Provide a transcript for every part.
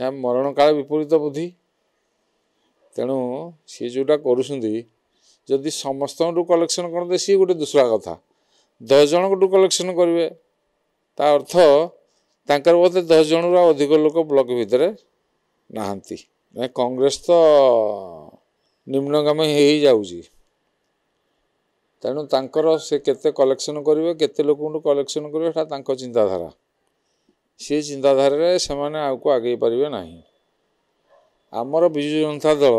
ଏହା କାଳ ବିପରୀତ ବୁଦ୍ଧି ତେଣୁ ସିଏ ଯେଉଁଟା କରୁଛନ୍ତି ଯଦି ସମସ୍ତଙ୍କଠୁ କଲେକ୍ସନ୍ କରନ୍ତେ ସିଏ ଗୋଟେ ଦୁସରା କଥା ଦଶ ଜଣଙ୍କଠୁ କଲେକ୍ସନ୍ କରିବେ ତା ଅର୍ଥ ତାଙ୍କର ବୋଧେ ଦଶ ଜଣରୁ ଆଉ ଅଧିକ ଲୋକ ବ୍ଲକ୍ ଭିତରେ ନାହାନ୍ତି କଂଗ୍ରେସ ତ ନିମ୍ନଗାମୀ ହୋଇଯାଉଛି ତେଣୁ ତାଙ୍କର ସେ କେତେ କଲେକ୍ସନ୍ କରିବେ କେତେ ଲୋକଙ୍କଠୁ କଲେକ୍ସନ୍ କରିବେ ସେଟା ତାଙ୍କ ଚିନ୍ତାଧାରା ସେ ଚିନ୍ତାଧାରାରେ ସେମାନେ ଆଗକୁ ଆଗେଇ ପାରିବେ ନାହିଁ ଆମର ବିଜୁ ଜନତା ଦଳ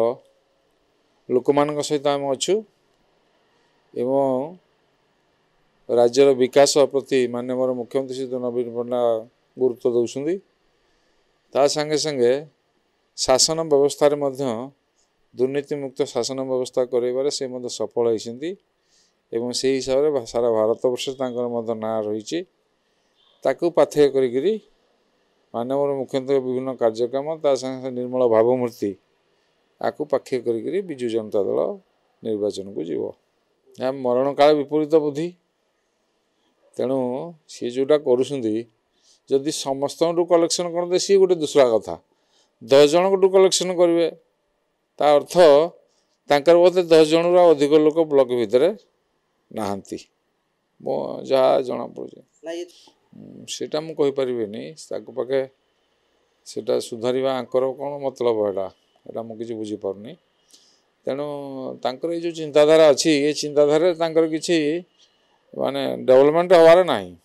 ଲୋକମାନଙ୍କ ସହିତ ଆମେ ଅଛୁ ଏବଂ ରାଜ୍ୟର ବିକାଶ ପ୍ରତି ମାନ୍ୟବର ମୁଖ୍ୟମନ୍ତ୍ରୀ ଶ୍ରୀ ନବୀନ ପଟ୍ଟନାୟକ ଗୁରୁତ୍ୱ ଦେଉଛନ୍ତି ତା ସାଙ୍ଗେ ସାଙ୍ଗେ ଶାସନ ବ୍ୟବସ୍ଥାରେ ମଧ୍ୟ ଦୁର୍ନୀତିମୁକ୍ତ ଶାସନ ବ୍ୟବସ୍ଥା କରାଇବାରେ ସେ ମଧ୍ୟ ସଫଳ ହୋଇଛନ୍ତି ଏବଂ ସେହି ହିସାବରେ ସାରା ଭାରତବର୍ଷରେ ତାଙ୍କର ମଧ୍ୟ ନାଁ ରହିଛି ତାକୁ ପାଥେୟ କରିକିରି ମାନ୍ୟବର ମୁଖ୍ୟମନ୍ତ୍ରୀଙ୍କ ବିଭିନ୍ନ କାର୍ଯ୍ୟକ୍ରମ ତା ସାଙ୍ଗେ ସାଙ୍ଗେ ନିର୍ମଳ ଭାବମୂର୍ତ୍ତି ଆକୁ ପାଖ୍ୟ କରିକରି ବିଜୁ ଜନତା ଦଳ ନିର୍ବାଚନକୁ ଯିବ ଏହା ମରଣକାଳ ବିପରୀତ ବୁଦ୍ଧି ତେଣୁ ସିଏ ଯେଉଁଟା କରୁଛନ୍ତି ଯଦି ସମସ୍ତଙ୍କଠୁ କଲେକ୍ସନ୍ କରନ୍ତେ ସିଏ ଗୋଟେ ଦୁସରା କଥା ଦଶ ଜଣଙ୍କଠୁ କଲେକ୍ସନ୍ କରିବେ ତା ଅର୍ଥ ତାଙ୍କର ବୋଧେ ଦଶ ଜଣରୁ ଆଉ ଅଧିକ ଲୋକ ବ୍ଲକ୍ ଭିତରେ ନାହାନ୍ତି ମୋ ଯାହା ଜଣାପଡ଼ୁଛି ସେଇଟା ମୁଁ କହିପାରିବିନି ତାଙ୍କ ପାଖେ ସେଇଟା ସୁଧାରିବା ଆଙ୍କର କ'ଣ ମତଲବ ଏଇଟା ଏଇଟା ମୁଁ କିଛି ବୁଝିପାରୁନି ତେଣୁ ତାଙ୍କର ଏଇ ଯେଉଁ ଚିନ୍ତାଧାରା ଅଛି ଏ ଚିନ୍ତାଧାରାରେ ତାଙ୍କର କିଛି ମାନେ ଡେଭଲପମେଣ୍ଟ ହେବାର ନାହିଁ